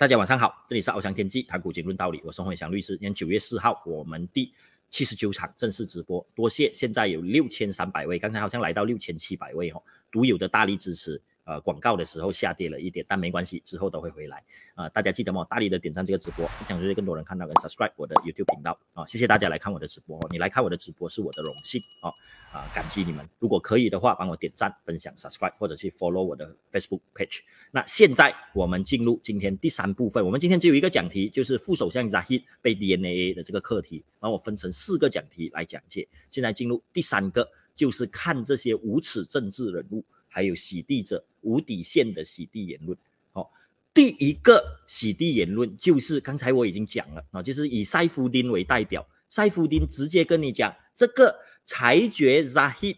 大家晚上好，这里是翱翔天际谈股今论道理，我是洪伟翔律师。今天九月四号，我们第七十九场正式直播，多谢。现在有六千三百位，刚才好像来到六千七百位哦，独有的大力支持。呃，广告的时候下跌了一点，但没关系，之后都会回来。啊，大家记得吗？大力的点赞这个直播，样出去更多人看到跟 subscribe 我的 YouTube 频道啊！谢谢大家来看我的直播，你来看我的直播是我的荣幸啊啊！感激你们，如果可以的话，帮我点赞、分享、subscribe 或者去 follow 我的 Facebook page。那现在我们进入今天第三部分，我们今天只有一个讲题，就是副首相 Zahid 被 DNAA 的这个课题，然后我分成四个讲题来讲解。现在进入第三个，就是看这些无耻政治人物。还有洗地者无底线的洗地言论，好，第一个洗地言论就是刚才我已经讲了啊，就是以塞夫丁为代表，塞夫丁直接跟你讲，这个裁决扎希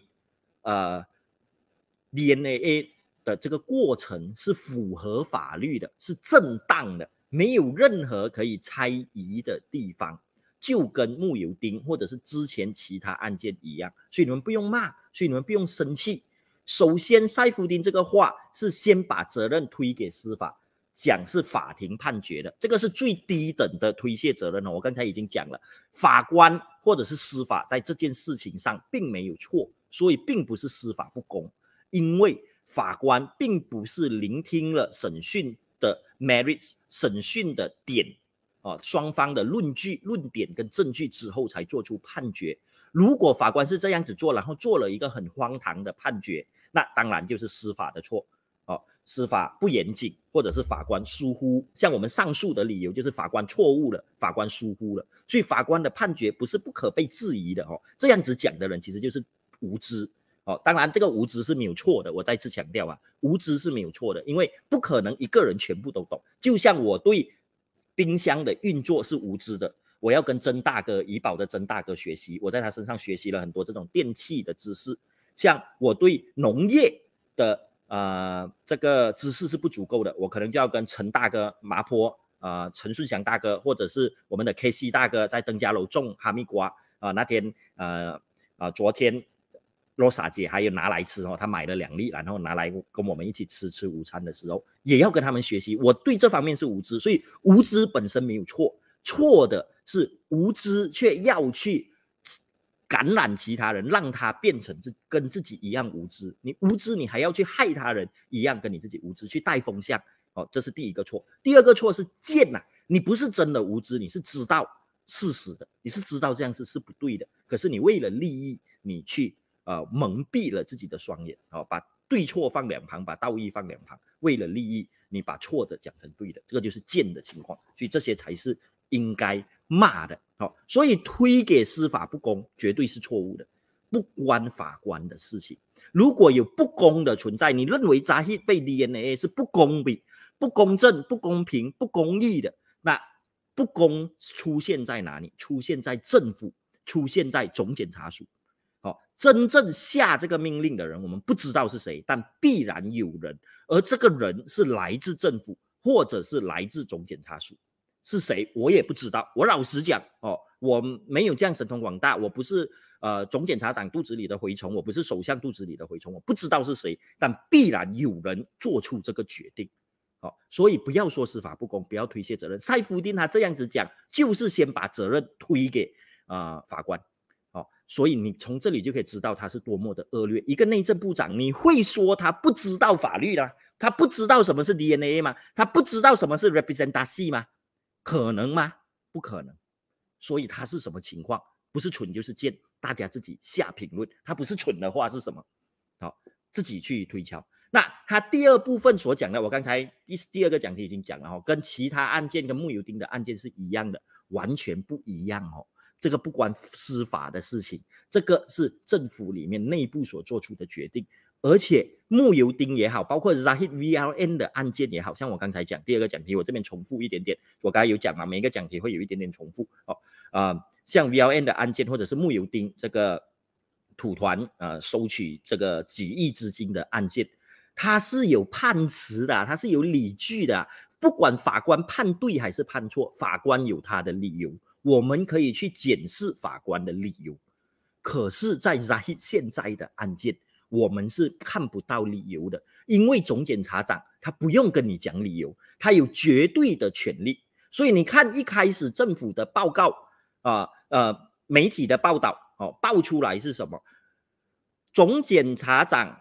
呃 DNA 的这个过程是符合法律的，是正当的，没有任何可以猜疑的地方，就跟木油丁或者是之前其他案件一样，所以你们不用骂，所以你们不用生气。首先，塞夫丁这个话是先把责任推给司法，讲是法庭判决的，这个是最低等的推卸责任哦。我刚才已经讲了，法官或者是司法在这件事情上并没有错，所以并不是司法不公，因为法官并不是聆听了审讯的 merits 审讯的点啊，双方的论据、论点跟证据之后才做出判决。如果法官是这样子做，然后做了一个很荒唐的判决，那当然就是司法的错哦，司法不严谨，或者是法官疏忽。像我们上诉的理由就是法官错误了，法官疏忽了，所以法官的判决不是不可被质疑的哦。这样子讲的人其实就是无知哦，当然这个无知是没有错的，我再次强调啊，无知是没有错的，因为不可能一个人全部都懂。就像我对冰箱的运作是无知的。我要跟曾大哥怡宝的曾大哥学习，我在他身上学习了很多这种电器的知识。像我对农业的呃这个知识是不足够的，我可能就要跟陈大哥麻坡啊陈顺祥大哥，或者是我们的 K C 大哥在登家楼种哈密瓜啊。那天呃啊昨天罗莎姐还有拿来吃哦，她买了两粒，然后拿来跟我们一起吃吃午餐的时候，也要跟他们学习。我对这方面是无知，所以无知本身没有错，错的。是无知，却要去感染其他人，让他变成自跟自己一样无知。你无知，你还要去害他人，一样跟你自己无知去带风向。哦，这是第一个错。第二个错是贱呐，你不是真的无知，你是知道事实的，你是知道这样子是不对的。可是你为了利益，你去呃蒙蔽了自己的双眼啊，把对错放两旁，把道义放两旁，为了利益，你把错的讲成对的，这个就是贱的情况。所以这些才是应该。骂的好，所以推给司法不公绝对是错误的，不关法官的事情。如果有不公的存在，你认为扎希被 DNA 是不公平、不公正、不公平、不公义的，那不公出现在哪里？出现在政府，出现在总检察署。好，真正下这个命令的人，我们不知道是谁，但必然有人，而这个人是来自政府，或者是来自总检察署。是谁？我也不知道。我老实讲，哦，我没有这样神通广大。我不是呃总检察长肚子里的蛔虫，我不是首相肚子里的蛔虫。我不知道是谁，但必然有人做出这个决定，哦，所以不要说司法不公，不要推卸责任。塞夫丁他这样子讲，就是先把责任推给啊法官，哦，所以你从这里就可以知道他是多么的恶劣。一个内政部长，你会说他不知道法律啦？他不知道什么是 DNA 吗？他不知道什么是 r e p r e s e n t a t i o n 吗？可能吗？不可能，所以他是什么情况？不是蠢就是贱，大家自己下评论。他不是蠢的话是什么？好，自己去推敲。那他第二部分所讲的，我刚才第第二个讲题已经讲了哈，跟其他案件跟木油丁的案件是一样的，完全不一样哦。这个不关司法的事情，这个是政府里面内部所做出的决定，而且木油丁也好，包括 z a h i d V L N 的案件也好，像我刚才讲第二个讲题，我这边重复一点点，我刚才有讲嘛，每一个讲题会有一点点重复哦，啊，像 V L N 的案件或者是木油丁这个土团呃收取这个几亿资金的案件，它是有判词的，它是有理据的，不管法官判对还是判错，法官有他的理由。我们可以去检视法官的理由，可是，在在现在的案件，我们是看不到理由的，因为总检察长他不用跟你讲理由，他有绝对的权利。所以你看，一开始政府的报告啊，呃，媒体的报道哦，爆出来是什么？总检察长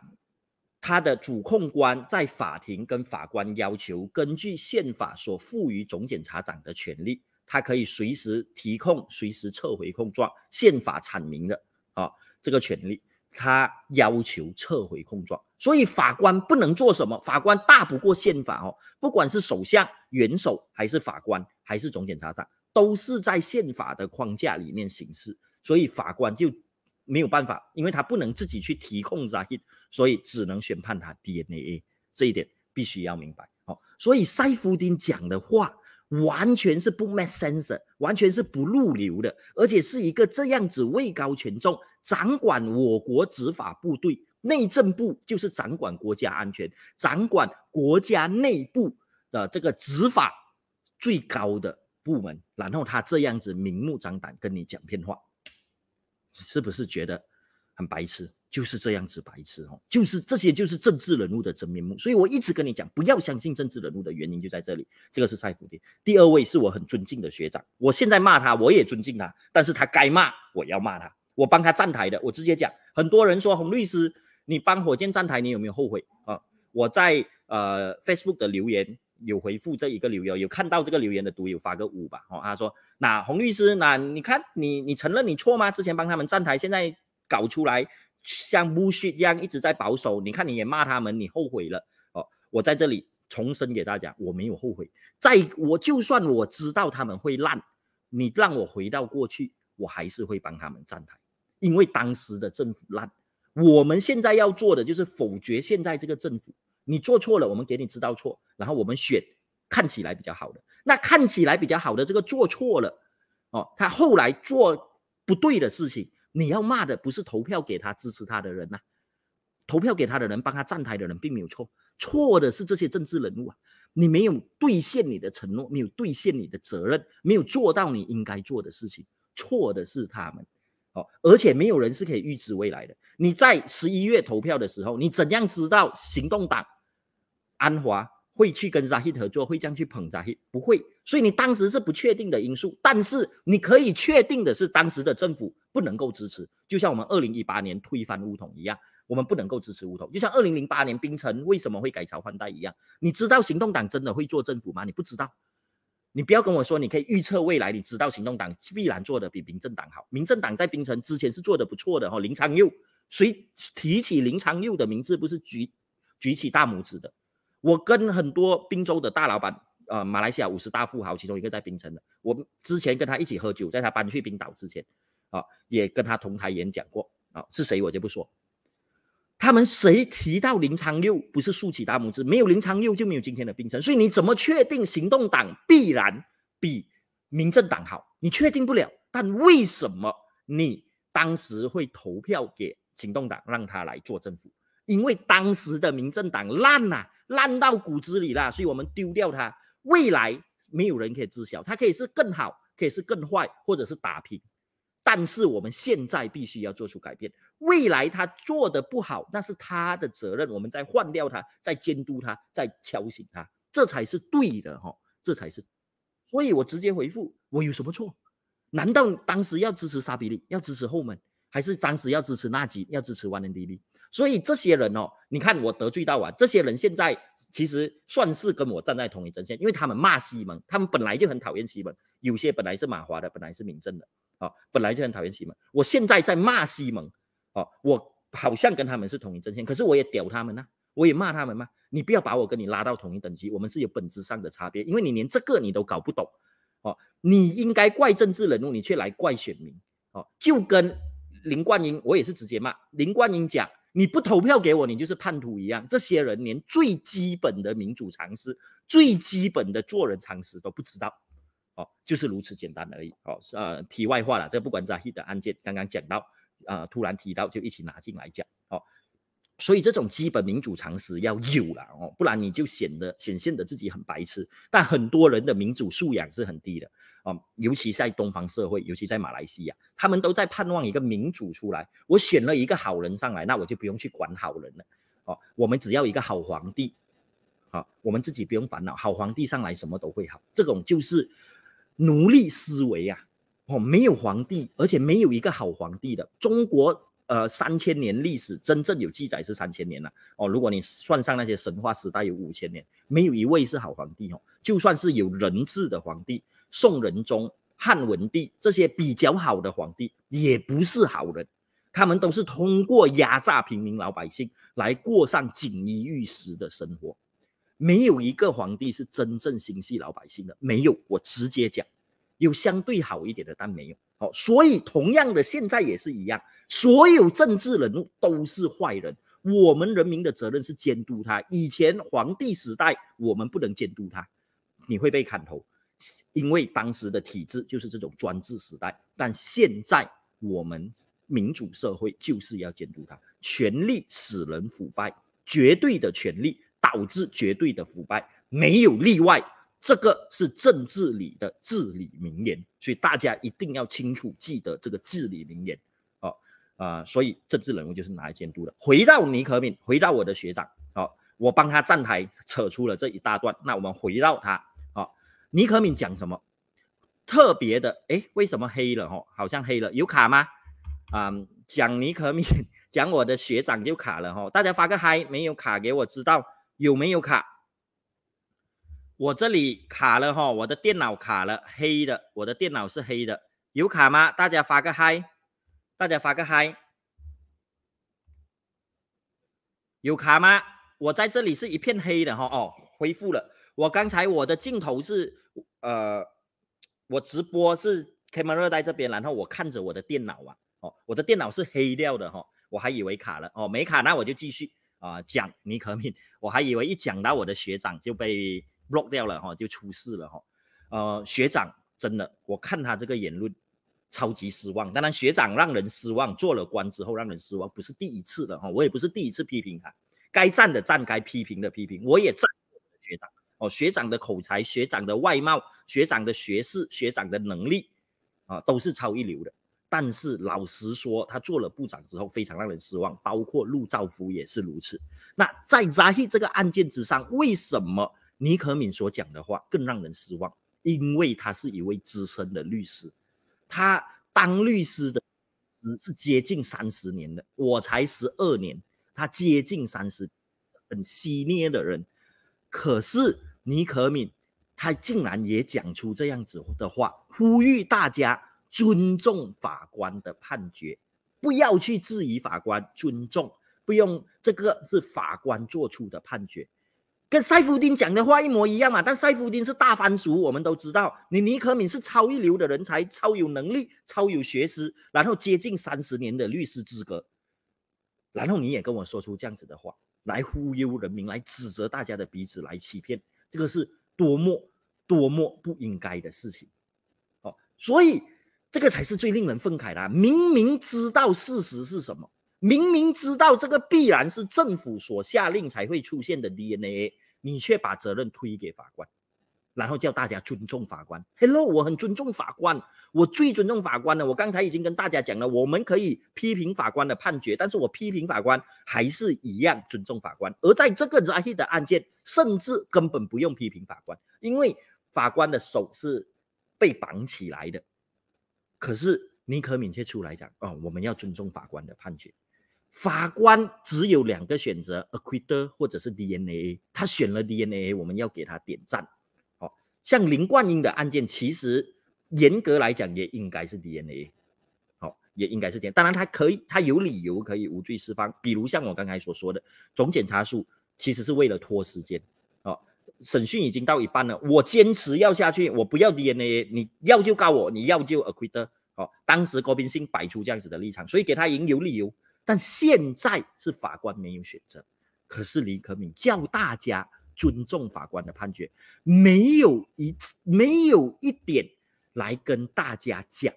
他的主控官在法庭跟法官要求，根据宪法所赋予总检察长的权利。他可以随时提控，随时撤回控状。宪法阐明的啊，这个权利，他要求撤回控状，所以法官不能做什么？法官大不过宪法哦。不管是首相、元首，还是法官，还是总检察长，都是在宪法的框架里面行事，所以法官就没有办法，因为他不能自己去提控啥，所以只能宣判他 DNA。这一点必须要明白哦。所以塞夫丁讲的话。完全是不 make sense，完全是不入流的，而且是一个这样子位高权重，掌管我国执法部队，内政部就是掌管国家安全，掌管国家内部的这个执法最高的部门。然后他这样子明目张胆跟你讲骗话，是不是觉得很白痴？就是这样子白痴哦，就是这些就是政治人物的真面目，所以我一直跟你讲，不要相信政治人物的原因就在这里。这个是蔡福的第二位，是我很尊敬的学长。我现在骂他，我也尊敬他，但是他该骂，我要骂他，我帮他站台的，我直接讲。很多人说洪律师，你帮火箭站台，你有没有后悔啊？我在呃 Facebook 的留言有回复这一个留言，有看到这个留言的读友发个五吧，哦他说那洪律师，那你看你你承认你错吗？之前帮他们站台，现在搞出来。像 bullshit 一样一直在保守，你看你也骂他们，你后悔了哦。我在这里重申给大家，我没有后悔。再我就算我知道他们会烂，你让我回到过去，我还是会帮他们站台，因为当时的政府烂。我们现在要做的就是否决现在这个政府。你做错了，我们给你知道错，然后我们选看起来比较好的。那看起来比较好的这个做错了，哦，他后来做不对的事情。你要骂的不是投票给他支持他的人呐，投票给他的人帮他站台的人并没有错，错的是这些政治人物啊！你没有兑现你的承诺，没有兑现你的责任，没有做到你应该做的事情，错的是他们。哦，而且没有人是可以预知未来的。你在十一月投票的时候，你怎样知道行动党安华会去跟沙希合作，会这样去捧沙希？不会。所以你当时是不确定的因素，但是你可以确定的是，当时的政府不能够支持。就像我们二零一八年推翻乌统一样，我们不能够支持乌统。就像二零零八年冰城为什么会改朝换代一样，你知道行动党真的会做政府吗？你不知道。你不要跟我说你可以预测未来。你知道行动党必然做的比民政党好。民政党在冰城之前是做的不错的哈，林昌佑。所以提起林昌佑的名字，不是举举起大拇指的。我跟很多滨州的大老板。呃马来西亚五十大富豪其中一个在槟城的，我之前跟他一起喝酒，在他搬去冰岛之前，啊，也跟他同台演讲过，啊，是谁我就不说。他们谁提到林昌佑不是竖起大拇指，没有林昌佑就没有今天的槟城，所以你怎么确定行动党必然比民政党好？你确定不了。但为什么你当时会投票给行动党让他来做政府？因为当时的民政党烂呐，烂到骨子里啦，所以我们丢掉他。未来没有人可以知晓，它可以是更好，可以是更坏，或者是打平。但是我们现在必须要做出改变。未来他做的不好，那是他的责任。我们在换掉他，在监督他，在敲醒他，这才是对的哈，这才是。所以我直接回复：我有什么错？难道当时要支持沙比利，要支持后门，还是当时要支持纳吉，要支持万能迪 b 所以这些人哦，你看我得罪到啊，这些人现在其实算是跟我站在同一阵线，因为他们骂西蒙，他们本来就很讨厌西蒙，有些本来是马华的，本来是民政的，哦，本来就很讨厌西蒙，我现在在骂西蒙，哦，我好像跟他们是同一阵线，可是我也屌他们呢，我也骂他们吗？你不要把我跟你拉到同一等级，我们是有本质上的差别，因为你连这个你都搞不懂，哦，你应该怪政治人物，你却来怪选民，哦，就跟林冠英，我也是直接骂林冠英讲。你不投票给我，你就是叛徒一样。这些人连最基本的民主常识、最基本的做人常识都不知道，哦，就是如此简单而已。哦，呃，题外话了，这不管扎样的案件，刚刚讲到，呃，突然提到就一起拿进来讲，哦。所以这种基本民主常识要有了哦，不然你就显得显现的自己很白痴。但很多人的民主素养是很低的哦，尤其在东方社会，尤其在马来西亚，他们都在盼望一个民主出来。我选了一个好人上来，那我就不用去管好人了哦。我们只要一个好皇帝，好，我们自己不用烦恼，好皇帝上来什么都会好。这种就是奴隶思维啊，哦，没有皇帝，而且没有一个好皇帝的中国。呃，三千年历史真正有记载是三千年了哦。如果你算上那些神话时代，有五千年，没有一位是好皇帝哦。就算是有人治的皇帝，宋仁宗、汉文帝这些比较好的皇帝，也不是好人。他们都是通过压榨平民老百姓来过上锦衣玉食的生活。没有一个皇帝是真正心系老百姓的，没有。我直接讲，有相对好一点的，但没有。哦，所以，同样的，现在也是一样，所有政治人物都是坏人。我们人民的责任是监督他。以前皇帝时代，我们不能监督他，你会被砍头，因为当时的体制就是这种专制时代。但现在我们民主社会就是要监督他，权力使人腐败，绝对的权力导致绝对的腐败，没有例外。这个是政治里的至理名言，所以大家一定要清楚记得这个至理名言，哦，啊，所以政治人物就是拿来监督的。回到尼可敏，回到我的学长，哦，我帮他站台扯出了这一大段。那我们回到他，哦，尼可敏讲什么？特别的，哎，为什么黑了？哦，好像黑了，有卡吗？嗯，讲尼可敏，讲我的学长就卡了，哦，大家发个嗨，没有卡给我知道有没有卡。我这里卡了哈，我的电脑卡了，黑的，我的电脑是黑的，有卡吗？大家发个嗨，大家发个嗨，有卡吗？我在这里是一片黑的哈哦，恢复了。我刚才我的镜头是呃，我直播是开门热带这边，然后我看着我的电脑啊，哦，我的电脑是黑掉的哈，我还以为卡了哦，没卡，那我就继续啊讲尼克敏，我还以为一讲到我的学长就被。lock 掉了哈，就出事了哈，呃，学长真的，我看他这个言论，超级失望。当然，学长让人失望，做了官之后让人失望，不是第一次了哈。我也不是第一次批评他，该赞的赞，该批评的批评。我也赞学长哦，学长的口才，学长的外貌，学长的学识，学长的能力啊，都是超一流的。但是老实说，他做了部长之后，非常让人失望，包括陆兆福也是如此。那在扎西这个案件之上，为什么？尼可敏所讲的话更让人失望，因为他是一位资深的律师，他当律师的时是接近三十年的，我才十二年，他接近三十，很犀利的人。可是尼可敏他竟然也讲出这样子的话，呼吁大家尊重法官的判决，不要去质疑法官，尊重，不用这个是法官做出的判决。跟塞夫丁讲的话一模一样嘛，但塞夫丁是大番薯，我们都知道。你尼可敏是超一流的人才，超有能力，超有学识，然后接近三十年的律师资格，然后你也跟我说出这样子的话来忽悠人民，来指责大家的鼻子，来欺骗，这个是多么多么不应该的事情，哦，所以这个才是最令人愤慨的，明明知道事实是什么。明明知道这个必然是政府所下令才会出现的 DNA，你却把责任推给法官，然后叫大家尊重法官。Hello，我很尊重法官，我最尊重法官了。我刚才已经跟大家讲了，我们可以批评法官的判决，但是我批评法官还是一样尊重法官。而在这个 Zahi 的案件，甚至根本不用批评法官，因为法官的手是被绑起来的。可是尼可敏却出来讲哦，我们要尊重法官的判决。法官只有两个选择 a c q u i t t a 或者是 DNA。他选了 DNA，我们要给他点赞。好，像林冠英的案件，其实严格来讲也应该是 DNA。好，也应该是这样，当然，他可以，他有理由可以无罪释放。比如像我刚才所说的，总检查署其实是为了拖时间。好，审讯已经到一半了，我坚持要下去，我不要 DNA。你要就告我，你要就 a c q u i t t e r 好，当时郭斌信摆出这样子的立场，所以给他赢有理由。但现在是法官没有选择，可是李可敏叫大家尊重法官的判决，没有一没有一点来跟大家讲，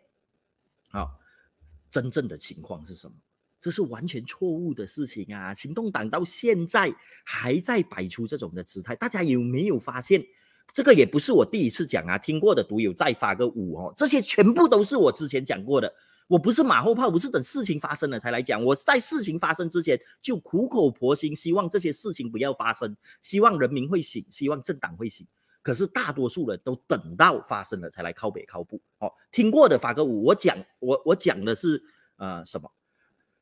好，真正的情况是什么？这是完全错误的事情啊！行动党到现在还在摆出这种的姿态，大家有没有发现？这个也不是我第一次讲啊，听过的读有再发个五哦，这些全部都是我之前讲过的。我不是马后炮，不是等事情发生了才来讲。我在事情发生之前就苦口婆心，希望这些事情不要发生，希望人民会醒，希望政党会醒。可是大多数人都等到发生了才来靠北靠步。哦，听过的，法哥，五，我讲我我讲的是呃什么？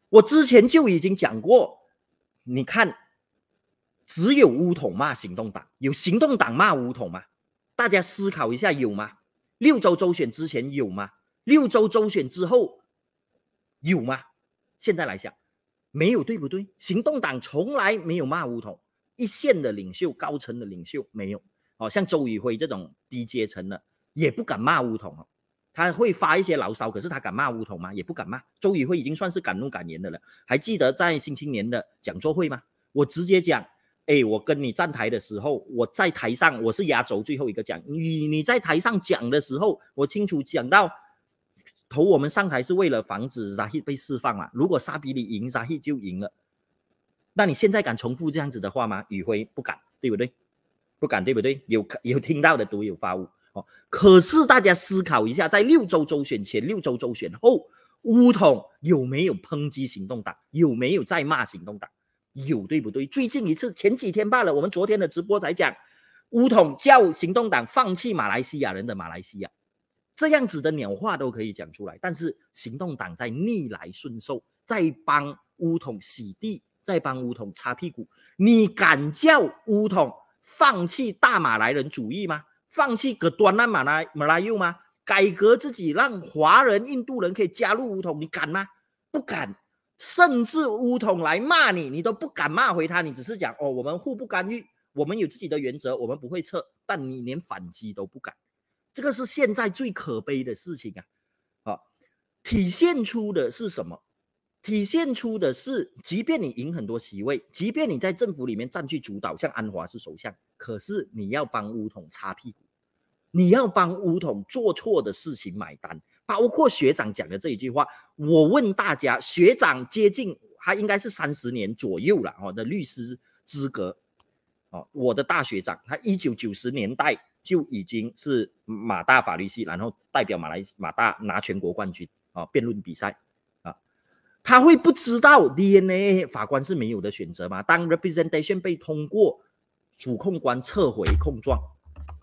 我之前就已经讲过。你看，只有乌统骂行动党，有行动党骂乌统吗？大家思考一下，有吗？六州州选之前有吗？六周周选之后有吗？现在来讲，没有，对不对？行动党从来没有骂乌统，一线的领袖、高层的领袖没有。哦，像周宇辉这种低阶层的，也不敢骂乌统哦。他会发一些牢骚，可是他敢骂乌统吗？也不敢骂。周宇辉已经算是敢怒敢言的了。还记得在新青年的讲座会吗？我直接讲，哎，我跟你站台的时候，我在台上我是压轴最后一个讲。你你在台上讲的时候，我清楚讲到。投我们上台是为了防止扎希被释放了。如果沙比里赢，扎希就赢了。那你现在敢重复这样子的话吗？宇辉不敢，对不对？不敢，对不对？有有听到的都有发五哦。可是大家思考一下，在六周周选前、六周周选后，乌统有没有抨击行动党？有没有在骂行动党？有，对不对？最近一次前几天罢了，我们昨天的直播才讲，乌统叫行动党放弃马来西亚人的马来西亚。这样子的鸟话都可以讲出来，但是行动党在逆来顺受，在帮乌统洗地，在帮乌统擦屁股。你敢叫乌统放弃大马来人主义吗？放弃格端那马来马来右吗？改革自己，让华人、印度人可以加入乌统，你敢吗？不敢。甚至乌统来骂你，你都不敢骂回他，你只是讲哦，我们互不干预，我们有自己的原则，我们不会撤。但你连反击都不敢。这个是现在最可悲的事情啊，啊，体现出的是什么？体现出的是，即便你赢很多席位，即便你在政府里面占据主导，像安华是首相，可是你要帮巫统擦屁股，你要帮巫统做错的事情买单。包括学长讲的这一句话，我问大家，学长接近他应该是三十年左右了，哈，的律师资格，哦，我的大学长，他一九九十年代。就已经是马大法律系，然后代表马来马大拿全国冠军啊辩论比赛啊，他会不知道 DNA 法官是没有的选择吗？当 representation 被通过，主控官撤回控状，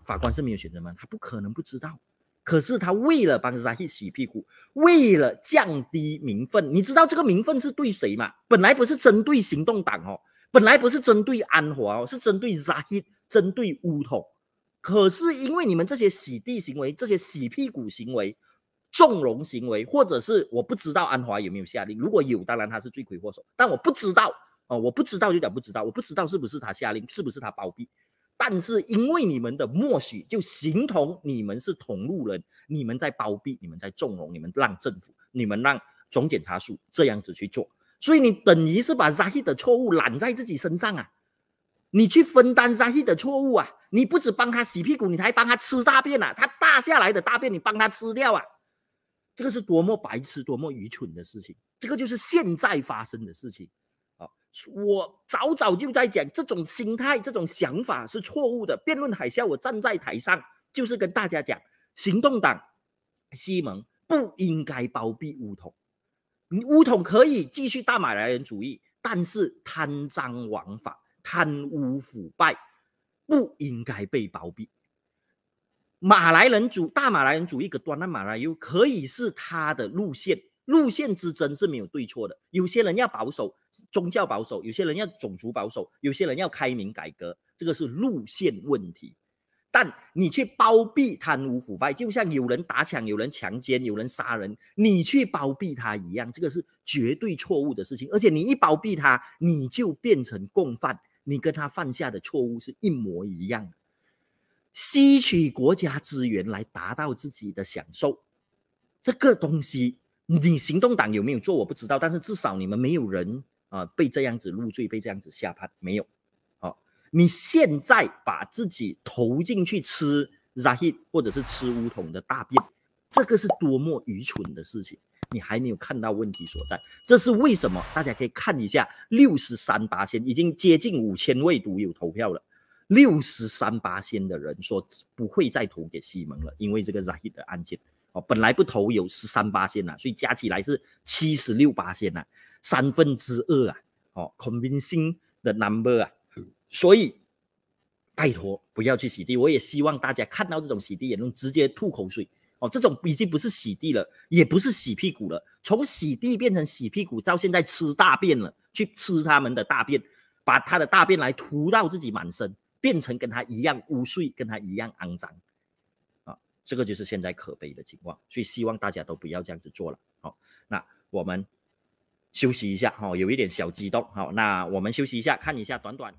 法官是没有选择吗？他不可能不知道，可是他为了帮 k 希洗屁股，为了降低名分，你知道这个名分是对谁吗？本来不是针对行动党哦，本来不是针对安华哦，是针对 k 希，针对乌统。可是因为你们这些洗地行为、这些洗屁股行为、纵容行为，或者是我不知道安华有没有下令，如果有，当然他是罪魁祸首，但我不知道哦，我不知道就讲不知道，我不知道是不是他下令，是不是他包庇，但是因为你们的默许，就形同你们是同路人，你们在包庇，你们在纵容，你们让政府，你们让总检察署这样子去做，所以你等于是把 Zahi 的错误揽在自己身上啊，你去分担 Zahi 的错误啊。你不只帮他洗屁股，你还帮他吃大便啊！他大下来的大便，你帮他吃掉啊？这个是多么白痴、多么愚蠢的事情！这个就是现在发生的事情。啊，我早早就在讲，这种心态、这种想法是错误的。辩论海啸，我站在台上就是跟大家讲：行动党西蒙不应该包庇乌统。你统可以继续大马来人主义，但是贪赃枉法、贪污腐败。不应该被包庇。马来人主大马来人主义个端那马来尤，可以是他的路线，路线之争是没有对错的。有些人要保守，宗教保守；有些人要种族保守；有些人要开明改革，这个是路线问题。但你去包庇贪污腐败，就像有人打抢，有人强奸，有人杀人，你去包庇他一样，这个是绝对错误的事情。而且你一包庇他，你就变成共犯。你跟他犯下的错误是一模一样的，吸取国家资源来达到自己的享受，这个东西你行动党有没有做我不知道，但是至少你们没有人啊被这样子入罪，被这样子下判没有。好，你现在把自己投进去吃 z h i 或者是吃梧桐的大便，这个是多么愚蠢的事情！你还没有看到问题所在，这是为什么？大家可以看一下，六十三八仙已经接近五千位独有投票了。六十三八仙的人说不会再投给西蒙了，因为这个 z a 的案件哦，本来不投有十三八仙呐，所以加起来是七十六八仙呐，三分之二啊，哦，convincing 的 number 啊，所以拜托不要去洗地，我也希望大家看到这种洗地也能直接吐口水。哦，这种已经不是洗地了，也不是洗屁股了，从洗地变成洗屁股，到现在吃大便了，去吃他们的大便，把他的大便来涂到自己满身，变成跟他一样污秽，跟他一样肮脏，啊，这个就是现在可悲的情况，所以希望大家都不要这样子做了。好，那我们休息一下，哈，有一点小激动，好，那我们休息一下，看一下短短。